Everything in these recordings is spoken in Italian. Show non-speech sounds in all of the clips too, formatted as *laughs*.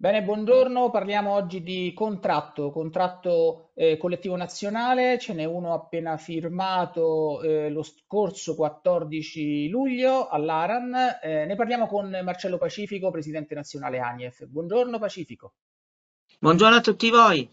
Bene, buongiorno. Parliamo oggi di contratto, contratto eh, collettivo nazionale. Ce n'è uno appena firmato eh, lo scorso 14 luglio all'Aran. Eh, ne parliamo con Marcello Pacifico, presidente nazionale ANIEF. Buongiorno Pacifico. Buongiorno a tutti voi.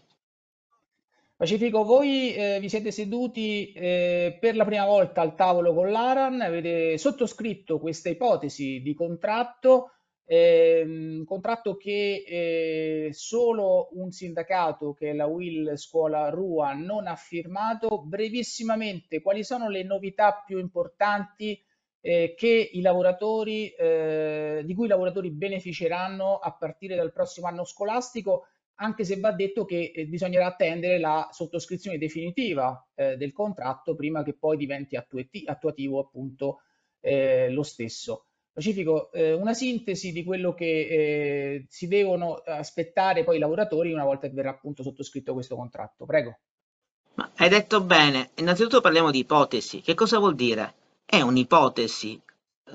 Pacifico, voi eh, vi siete seduti eh, per la prima volta al tavolo con l'Aran, avete sottoscritto questa ipotesi di contratto eh, un contratto che eh, solo un sindacato, che è la Will Scuola Rua, non ha firmato. Brevissimamente, quali sono le novità più importanti eh, che i lavoratori, eh, di cui i lavoratori beneficeranno a partire dal prossimo anno scolastico? Anche se va detto che eh, bisognerà attendere la sottoscrizione definitiva eh, del contratto prima che poi diventi attuati attuativo appunto eh, lo stesso. Pacifico, eh, una sintesi di quello che eh, si devono aspettare poi i lavoratori una volta che verrà appunto sottoscritto questo contratto. Prego. Ma hai detto bene, innanzitutto parliamo di ipotesi. Che cosa vuol dire? È un'ipotesi.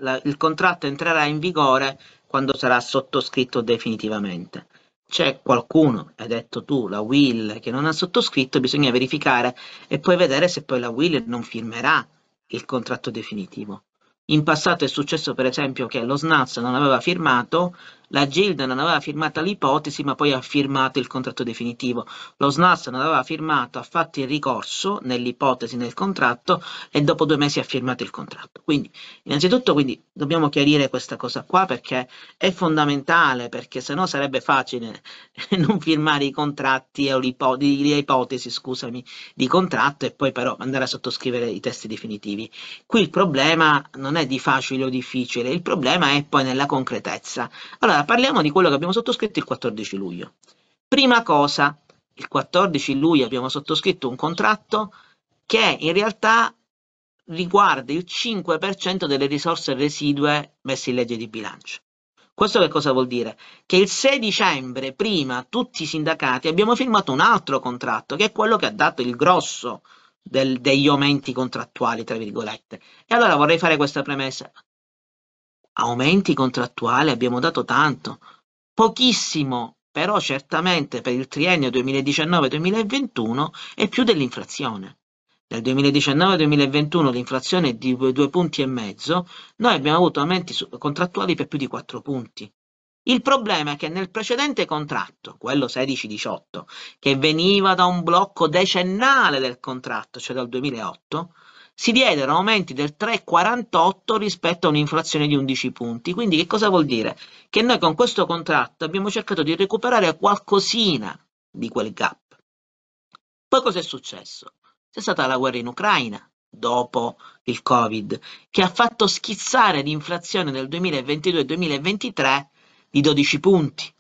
La, il contratto entrerà in vigore quando sarà sottoscritto definitivamente. C'è qualcuno, hai detto tu, la Will, che non ha sottoscritto, bisogna verificare e poi vedere se poi la Will non firmerà il contratto definitivo. In passato è successo per esempio che lo Snaz non aveva firmato la Gilda non aveva firmato l'ipotesi, ma poi ha firmato il contratto definitivo. Lo SNAS non aveva firmato, ha fatto il ricorso nell'ipotesi nel contratto e dopo due mesi ha firmato il contratto. Quindi, innanzitutto, quindi, dobbiamo chiarire questa cosa qua perché è fondamentale, perché sennò sarebbe facile *laughs* non firmare i contratti o le ipotesi, scusami, di contratto e poi però andare a sottoscrivere i testi definitivi. Qui il problema non è di facile o difficile, il problema è poi nella concretezza. Allora, parliamo di quello che abbiamo sottoscritto il 14 luglio. Prima cosa, il 14 luglio abbiamo sottoscritto un contratto che in realtà riguarda il 5% delle risorse residue messe in legge di bilancio. Questo che cosa vuol dire? Che il 6 dicembre, prima, tutti i sindacati abbiamo firmato un altro contratto, che è quello che ha dato il grosso del, degli aumenti contrattuali, tra virgolette. E allora vorrei fare questa premessa aumenti contrattuali abbiamo dato tanto, pochissimo però certamente per il triennio 2019-2021 è più dell'inflazione. Nel 2019-2021 l'inflazione è di due punti e mezzo, noi abbiamo avuto aumenti contrattuali per più di 4 punti. Il problema è che nel precedente contratto, quello 16-18, che veniva da un blocco decennale del contratto, cioè dal 2008, si diedero aumenti del 3,48 rispetto a un'inflazione di 11 punti. Quindi che cosa vuol dire? Che noi con questo contratto abbiamo cercato di recuperare qualcosina di quel gap. Poi cosa è successo? C'è stata la guerra in Ucraina dopo il Covid che ha fatto schizzare l'inflazione del 2022-2023 di 12 punti.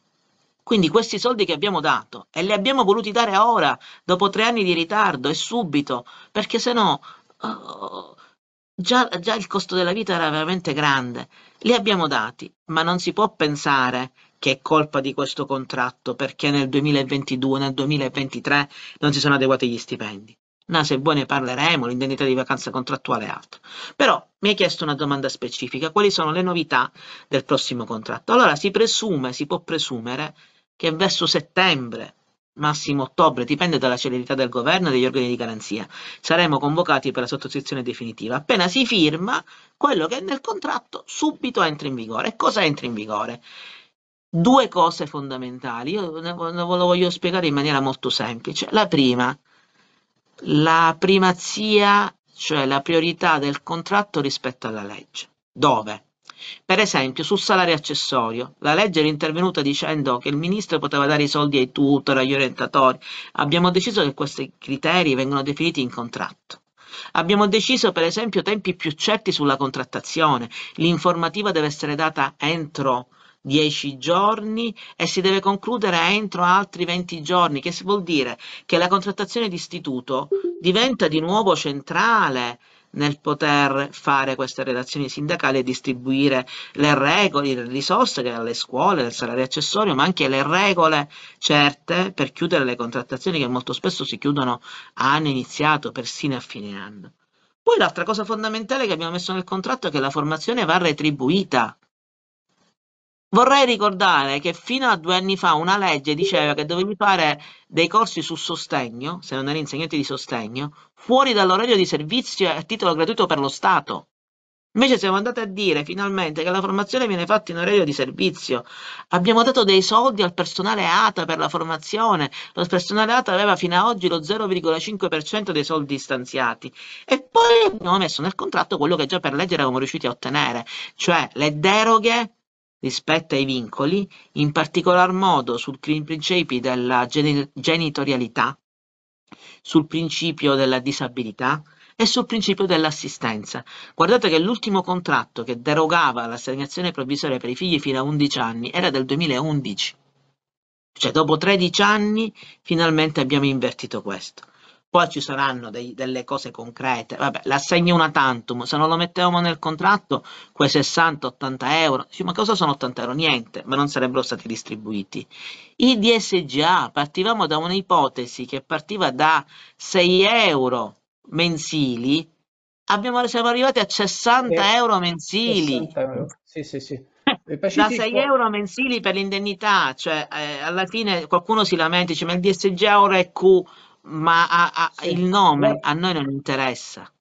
Quindi questi soldi che abbiamo dato e li abbiamo voluti dare ora, dopo tre anni di ritardo e subito, perché sennò Oh, già, già il costo della vita era veramente grande. Li abbiamo dati, ma non si può pensare che è colpa di questo contratto perché nel 2022, nel 2023 non si sono adeguati gli stipendi. No, se vuoi ne parleremo, l'indennità di vacanza contrattuale è altro. Però mi hai chiesto una domanda specifica, quali sono le novità del prossimo contratto? Allora si presume, si può presumere che verso settembre massimo ottobre, dipende dalla celerità del governo e degli organi di garanzia. Saremo convocati per la sottoscrizione definitiva. Appena si firma, quello che è nel contratto subito entra in vigore. E cosa entra in vigore? Due cose fondamentali, io ne, lo voglio spiegare in maniera molto semplice. La prima, la primazia, cioè la priorità del contratto rispetto alla legge. Dove? Per esempio, sul salario accessorio, la legge era intervenuta dicendo che il ministro poteva dare i soldi ai tutor, agli orientatori. Abbiamo deciso che questi criteri vengono definiti in contratto. Abbiamo deciso per esempio tempi più certi sulla contrattazione, l'informativa deve essere data entro 10 giorni e si deve concludere entro altri 20 giorni, che vuol dire che la contrattazione d'istituto diventa di nuovo centrale nel poter fare queste relazioni sindacali e distribuire le regole, le risorse che alle scuole, il salario accessorio, ma anche le regole certe per chiudere le contrattazioni che molto spesso si chiudono a anno iniziato, persino a fine anno. Poi l'altra cosa fondamentale che abbiamo messo nel contratto è che la formazione va retribuita, Vorrei ricordare che fino a due anni fa una legge diceva che dovevi fare dei corsi su sostegno, se non eri insegnante di sostegno, fuori dall'orario di servizio a titolo gratuito per lo Stato. Invece siamo andati a dire finalmente che la formazione viene fatta in orario di servizio. Abbiamo dato dei soldi al personale ATA per la formazione. Lo personale ATA aveva fino ad oggi lo 0,5% dei soldi stanziati. E poi abbiamo messo nel contratto quello che già per legge eravamo riusciti a ottenere, cioè le deroghe rispetto ai vincoli, in particolar modo sui principi della genitorialità, sul principio della disabilità e sul principio dell'assistenza. Guardate che l'ultimo contratto che derogava l'assegnazione provvisoria per i figli fino a 11 anni era del 2011. Cioè dopo 13 anni finalmente abbiamo invertito questo poi ci saranno dei, delle cose concrete, vabbè, l'assegno una tantum, se non lo mettevamo nel contratto, quei 60-80 euro, Dici, ma cosa sono 80 euro? Niente, ma non sarebbero stati distribuiti. I DSGA, partivamo da un'ipotesi che partiva da 6 euro mensili, abbiamo, siamo arrivati a 60 euro mensili. 60 euro. Sì, sì, sì. Eh, Pacifico... Da 6 euro mensili per l'indennità, cioè eh, alla fine qualcuno si lamenta, dice ma il DSGA ora è Q, ma a- a- il nome a noi non interessa.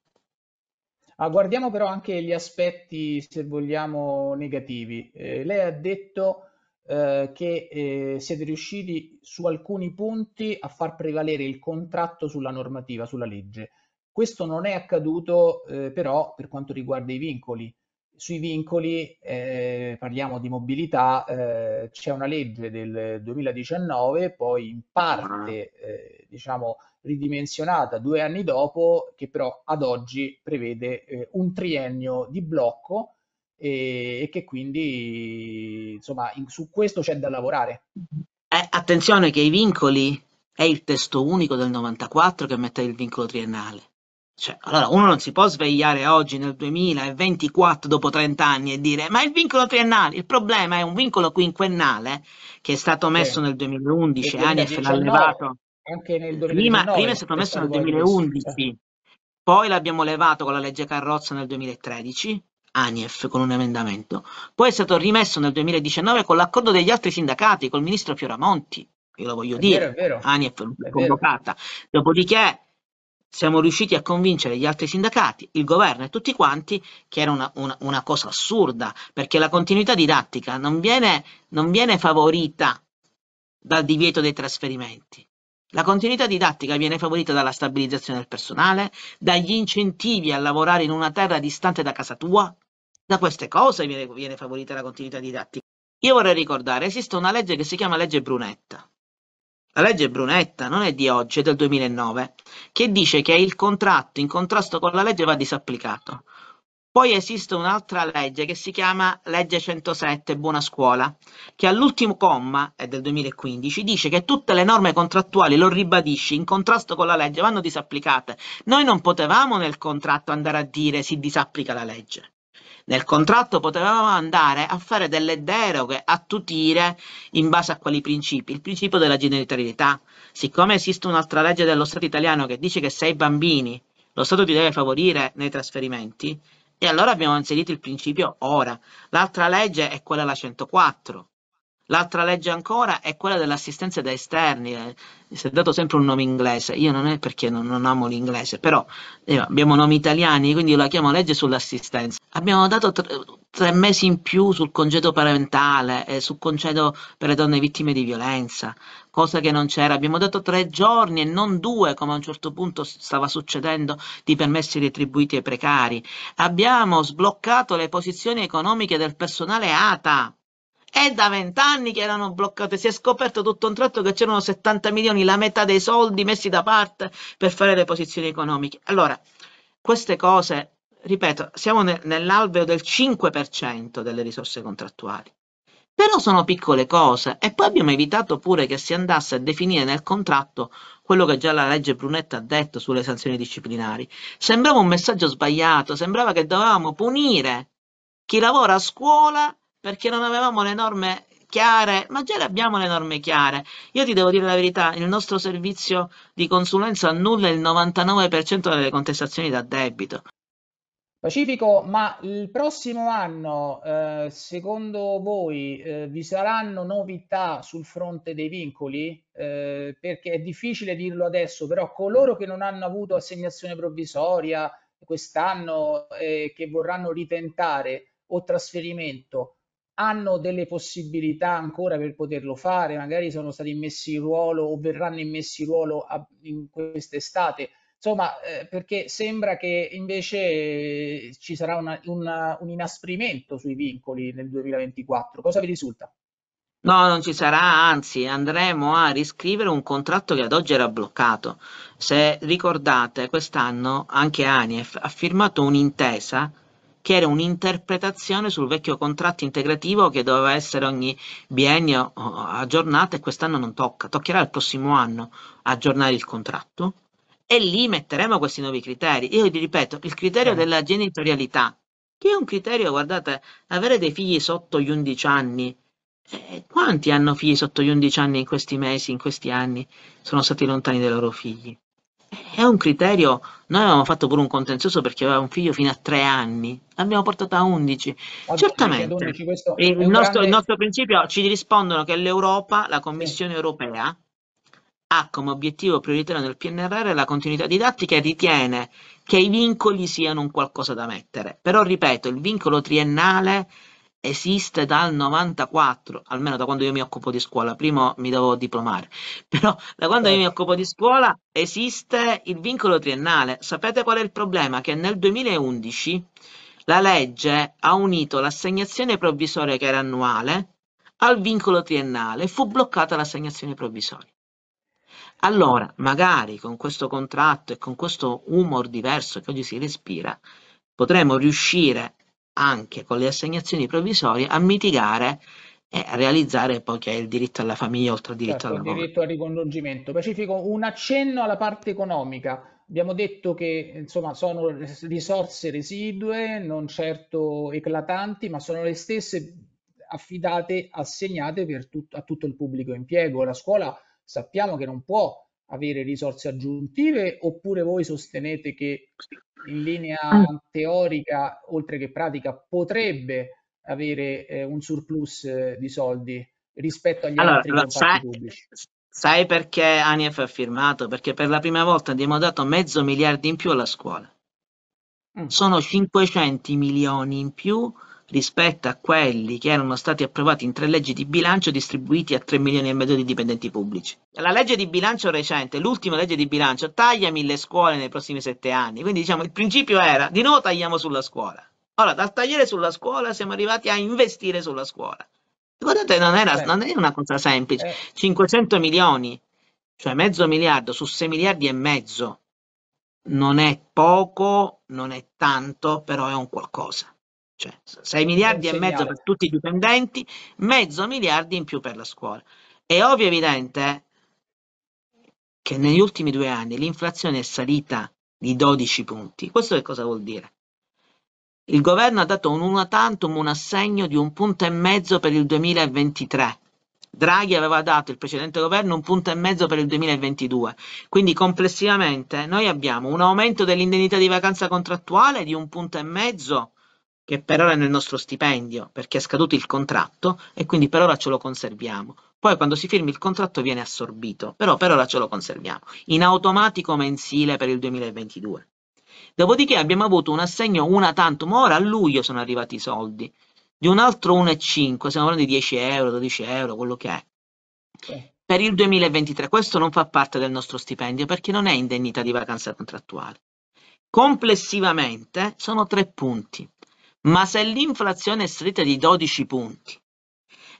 Ah, guardiamo però anche gli aspetti, se vogliamo, negativi. Eh, lei ha detto eh, che eh, siete riusciti su alcuni punti a far prevalere il contratto sulla normativa, sulla legge. Questo non è accaduto eh, però per quanto riguarda i vincoli. Sui vincoli, eh, parliamo di mobilità, eh, c'è una legge del 2019, poi in parte eh, diciamo ridimensionata due anni dopo, che però ad oggi prevede eh, un triennio di blocco e, e che quindi insomma in, su questo c'è da lavorare. Eh, attenzione che i vincoli è il testo unico del 94 che mette il vincolo triennale cioè, allora uno non si può svegliare oggi nel 2024 dopo 30 anni e dire ma il vincolo triennale, il problema è un vincolo quinquennale che è stato messo nel 2011, ANIF l'ha levato. Anche nel Prima, prima è stato messo nel 2011, poi l'abbiamo levato con la legge Carrozza nel 2013, Anif con un emendamento, poi è stato rimesso nel 2019 con l'accordo degli altri sindacati, col ministro Fioramonti, io lo voglio è dire, vero, vero. ANIEF è convocata, dopodiché siamo riusciti a convincere gli altri sindacati, il governo e tutti quanti che era una, una, una cosa assurda, perché la continuità didattica non viene, non viene favorita dal divieto dei trasferimenti. La continuità didattica viene favorita dalla stabilizzazione del personale, dagli incentivi a lavorare in una terra distante da casa tua, da queste cose viene, viene favorita la continuità didattica. Io vorrei ricordare, esiste una legge che si chiama legge Brunetta, la legge Brunetta non è di oggi, è del 2009, che dice che il contratto in contrasto con la legge va disapplicato. Poi esiste un'altra legge che si chiama legge 107 Buona Scuola, che all'ultimo comma, è del 2015, dice che tutte le norme contrattuali, lo ribadisci, in contrasto con la legge vanno disapplicate. Noi non potevamo nel contratto andare a dire si disapplica la legge. Nel contratto potevamo andare a fare delle deroghe, attutire in base a quali principi? Il principio della genitorialità. Siccome esiste un'altra legge dello Stato italiano che dice che se hai bambini lo Stato ti deve favorire nei trasferimenti, e allora abbiamo inserito il principio ora. L'altra legge è quella della 104 L'altra legge ancora è quella dell'assistenza da esterni, eh. si è dato sempre un nome inglese, io non è perché non, non amo l'inglese, però eh, abbiamo nomi italiani, quindi io la chiamo legge sull'assistenza. Abbiamo dato tre, tre mesi in più sul congedo parentale, eh, sul congedo per le donne vittime di violenza, cosa che non c'era. Abbiamo dato tre giorni e non due, come a un certo punto stava succedendo, di permessi retribuiti ai precari. Abbiamo sbloccato le posizioni economiche del personale ATA è da vent'anni che erano bloccate. Si è scoperto tutto un tratto che c'erano 70 milioni, la metà dei soldi messi da parte per fare le posizioni economiche. Allora, queste cose, ripeto, siamo ne, nell'alveo del 5% delle risorse contrattuali. Però sono piccole cose e poi abbiamo evitato pure che si andasse a definire nel contratto quello che già la legge Brunetta ha detto sulle sanzioni disciplinari. Sembrava un messaggio sbagliato, sembrava che dovevamo punire chi lavora a scuola perché non avevamo le norme chiare, ma già le abbiamo le norme chiare. Io ti devo dire la verità, il nostro servizio di consulenza annulla il 99% delle contestazioni da debito. Pacifico, ma il prossimo anno, eh, secondo voi, eh, vi saranno novità sul fronte dei vincoli? Eh, perché è difficile dirlo adesso, però coloro che non hanno avuto assegnazione provvisoria quest'anno e eh, che vorranno ritentare o trasferimento, hanno delle possibilità ancora per poterlo fare, magari sono stati messi in ruolo o verranno immessi in ruolo a, in quest'estate. Insomma, eh, perché sembra che invece eh, ci sarà una, una, un inasprimento sui vincoli nel 2024. Cosa vi risulta? No, non ci sarà, anzi andremo a riscrivere un contratto che ad oggi era bloccato. Se ricordate, quest'anno anche ANIEF ha firmato un'intesa che era un'interpretazione sul vecchio contratto integrativo che doveva essere ogni biennio aggiornato e quest'anno non tocca, toccherà il prossimo anno aggiornare il contratto e lì metteremo questi nuovi criteri. Io vi ripeto, il criterio eh. della genitorialità, che è un criterio, guardate, avere dei figli sotto gli 11 anni, eh, quanti hanno figli sotto gli 11 anni in questi mesi, in questi anni, sono stati lontani dai loro figli? È un criterio noi avevamo fatto pure un contenzioso perché aveva un figlio fino a tre anni, l'abbiamo portato a 11. Oggi Certamente, 11, il, nostro, grande... nostro, principio ci rispondono che l'Europa, la Commissione europea, ha come obiettivo prioritario nel PNRR la continuità didattica e ritiene che i vincoli siano un qualcosa da mettere. Però, ripeto, il vincolo triennale esiste dal 94, almeno da quando io mi occupo di scuola, prima mi devo diplomare, *laughs* però da quando io mi certo. occupo di scuola esiste il vincolo triennale. Sapete qual è il problema? Che nel 2011 la legge ha unito l'assegnazione provvisoria che era annuale al vincolo triennale e fu bloccata l'assegnazione provvisoria. Allora, magari con questo contratto e con questo humor diverso che oggi si respira, potremo riuscire anche con le assegnazioni provvisorie a mitigare e a realizzare poi che è il diritto alla famiglia oltre al diritto certo, al lavoro. Il diritto al ricongiungimento. Pacifico, un accenno alla parte economica. Abbiamo detto che insomma, sono risorse residue, non certo eclatanti, ma sono le stesse affidate, assegnate tut a tutto il pubblico impiego. La scuola sappiamo che non può avere risorse aggiuntive oppure voi sostenete che in linea teorica, oltre che pratica, potrebbe avere eh, un surplus eh, di soldi rispetto agli allora, altri contratti pubblici? Sai perché Anief ha firmato? Perché per la prima volta abbiamo dato mezzo miliardo in più alla scuola. Mm. Sono 500 milioni in più rispetto a quelli che erano stati approvati in tre leggi di bilancio distribuiti a 3 milioni e mezzo di dipendenti pubblici. La legge di bilancio recente, l'ultima legge di bilancio, taglia mille scuole nei prossimi sette anni. Quindi diciamo il principio era di nuovo tagliamo sulla scuola. Ora, dal tagliare sulla scuola siamo arrivati a investire sulla scuola. Guardate, non era, certo. non era una cosa semplice. 500 eh. milioni, cioè mezzo miliardo su 6 miliardi e mezzo non è poco, non è tanto, però è un qualcosa. Cioè, 6 miliardi e mezzo per tutti i dipendenti, mezzo miliardi in più per la scuola. È ovvio e evidente eh, che negli ultimi due anni l'inflazione è salita di 12 punti. Questo che cosa vuol dire? Il governo ha dato un una tantum, un assegno di un punto e mezzo per il 2023. Draghi aveva dato il precedente governo un punto e mezzo per il 2022. Quindi complessivamente noi abbiamo un aumento dell'indennità di vacanza contrattuale di un punto e mezzo che per ora è nel nostro stipendio, perché è scaduto il contratto e quindi per ora ce lo conserviamo. Poi quando si firma il contratto viene assorbito, però per ora ce lo conserviamo, in automatico mensile per il 2022. Dopodiché abbiamo avuto un assegno una tantum, ora a luglio sono arrivati i soldi, di un altro 1,5, siamo parlando di 10 euro, 12 euro, quello che è. Okay. Per il 2023 questo non fa parte del nostro stipendio perché non è indennità di vacanza contrattuale. Complessivamente sono tre punti. Ma se l'inflazione è stretta di 12 punti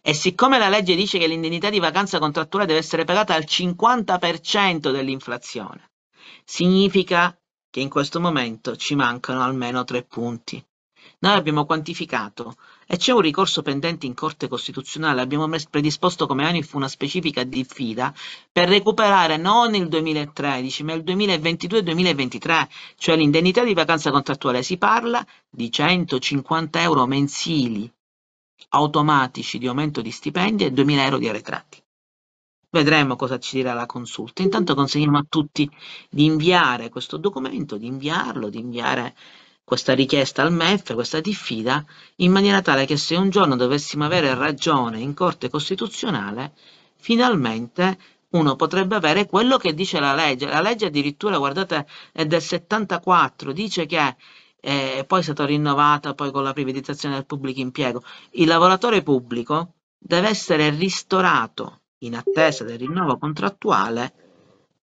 e siccome la legge dice che l'indennità di vacanza contrattuale deve essere pagata al 50% dell'inflazione, significa che in questo momento ci mancano almeno tre punti. Noi abbiamo quantificato e c'è un ricorso pendente in Corte Costituzionale. Abbiamo predisposto come ANIF una specifica diffida per recuperare non il 2013, ma il 2022-2023, cioè l'indennità di vacanza contrattuale. Si parla di 150 euro mensili automatici di aumento di stipendi e 2000 euro di arretrati. Vedremo cosa ci dirà la consulta. Intanto consigliamo a tutti di inviare questo documento, di inviarlo, di inviare questa richiesta al MEF, questa diffida, in maniera tale che se un giorno dovessimo avere ragione in Corte Costituzionale, finalmente uno potrebbe avere quello che dice la legge. La legge addirittura, guardate, è del 74, dice che eh, poi è stata rinnovata poi con la privatizzazione del pubblico impiego. Il lavoratore pubblico deve essere ristorato in attesa del rinnovo contrattuale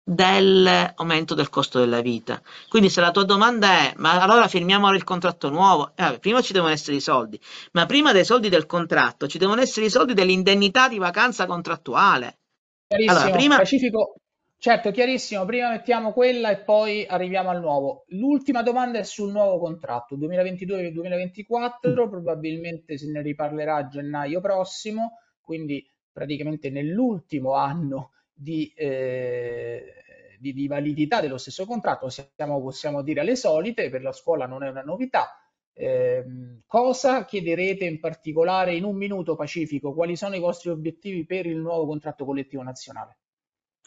dell'aumento del costo della vita. Quindi se la tua domanda è ma allora firmiamo il contratto nuovo, eh, vabbè, prima ci devono essere i soldi, ma prima dei soldi del contratto ci devono essere i soldi dell'indennità di vacanza contrattuale. Chiarissimo, allora, prima... Pacifico, certo, chiarissimo, prima mettiamo quella e poi arriviamo al nuovo. L'ultima domanda è sul nuovo contratto 2022-2024, mm. probabilmente se ne riparlerà a gennaio prossimo, quindi praticamente nell'ultimo anno di... Eh di, di validità dello stesso contratto, possiamo, possiamo dire alle solite, per la scuola non è una novità, eh, cosa chiederete in particolare in un minuto pacifico? Quali sono i vostri obiettivi per il nuovo contratto collettivo nazionale?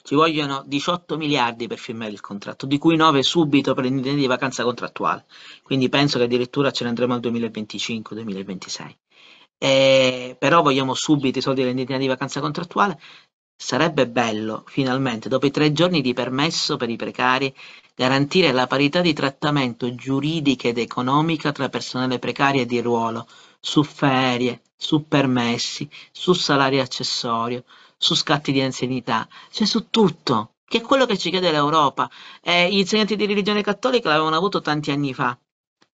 Ci vogliono 18 miliardi per firmare il contratto, di cui 9 subito per l'indennità di vacanza contrattuale. Quindi penso che addirittura ce ne andremo al 2025-2026. Eh, però vogliamo subito i soldi dell'indennità di vacanza contrattuale, Sarebbe bello, finalmente, dopo i tre giorni di permesso per i precari, garantire la parità di trattamento giuridica ed economica tra personale precario e di ruolo, su ferie, su permessi, su salario accessorio, su scatti di anzianità, cioè su tutto, che è quello che ci chiede l'Europa. Eh, gli insegnanti di religione cattolica l'avevano avuto tanti anni fa,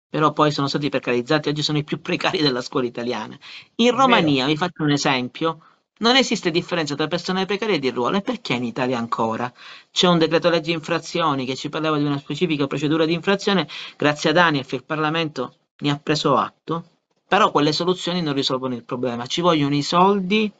però poi sono stati precarizzati, oggi sono i più precari della scuola italiana. In Romania, Vero. vi faccio un esempio, non esiste differenza tra persone precarie di ruolo e perché in Italia ancora? C'è un decreto legge infrazioni che ci parlava di una specifica procedura di infrazione, grazie ad ANIF il Parlamento ne ha preso atto, però quelle soluzioni non risolvono il problema, ci vogliono i soldi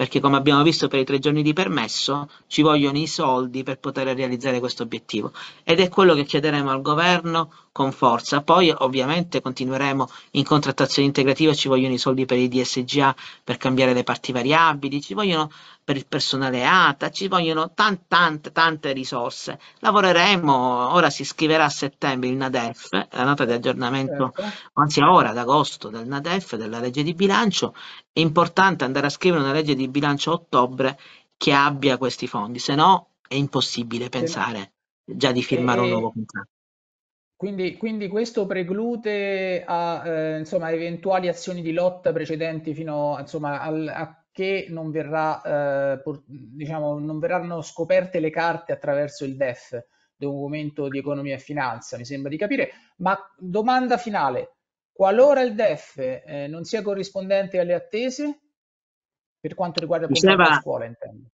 perché come abbiamo visto per i tre giorni di permesso ci vogliono i soldi per poter realizzare questo obiettivo ed è quello che chiederemo al governo con forza. Poi ovviamente continueremo in contrattazione integrativa, ci vogliono i soldi per i DSGA per cambiare le parti variabili, ci vogliono per il personale ATA, ci vogliono tante, tante, tante risorse. Lavoreremo, ora si scriverà a settembre il NADEF, la nota di aggiornamento, certo. anzi ora ad agosto del NADEF, della legge di bilancio. È importante andare a scrivere una legge di bilancio a ottobre che abbia questi fondi, se no è impossibile pensare già di firmare e, un nuovo contratto. Quindi, quindi questo preclude a eh, insomma, eventuali azioni di lotta precedenti fino insomma, al, a che non, verrà, eh, por, diciamo, non verranno scoperte le carte attraverso il DEF, documento di economia e finanza, mi sembra di capire. Ma domanda finale, qualora il DEF eh, non sia corrispondente alle attese, per quanto riguarda la scuola intendo.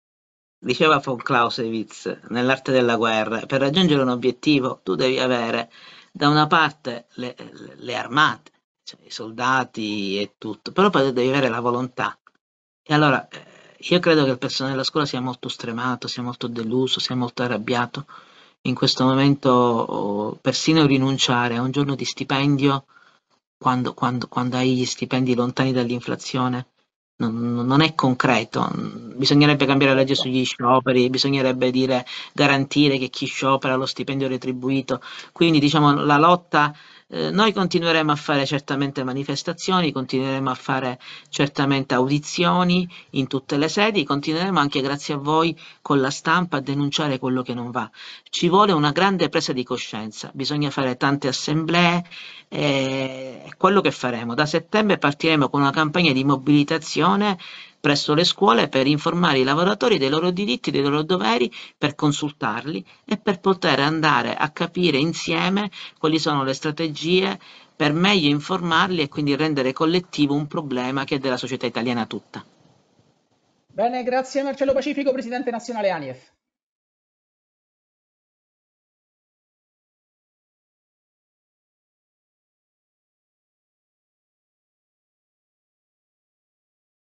Diceva von Clausewitz nell'arte della guerra, per raggiungere un obiettivo tu devi avere da una parte le, le armate, cioè i soldati e tutto, però poi devi avere la volontà. E allora eh, io credo che il personale della scuola sia molto stremato, sia molto deluso, sia molto arrabbiato. In questo momento persino rinunciare a un giorno di stipendio quando, quando, quando hai gli stipendi lontani dall'inflazione non, è concreto. Bisognerebbe cambiare la legge sugli scioperi, bisognerebbe dire, garantire che chi sciopera lo stipendio retribuito. Quindi diciamo la lotta eh, noi continueremo a fare certamente manifestazioni, continueremo a fare certamente audizioni in tutte le sedi, continueremo anche grazie a voi con la stampa a denunciare quello che non va. Ci vuole una grande presa di coscienza, bisogna fare tante assemblee eh, è quello che faremo. Da settembre partiremo con una campagna di mobilitazione presso le scuole per informare i lavoratori dei loro diritti, dei loro doveri, per consultarli e per poter andare a capire insieme quali sono le strategie per meglio informarli e quindi rendere collettivo un problema che è della società italiana tutta. Bene, grazie Marcello Pacifico, Presidente Nazionale ANIEF.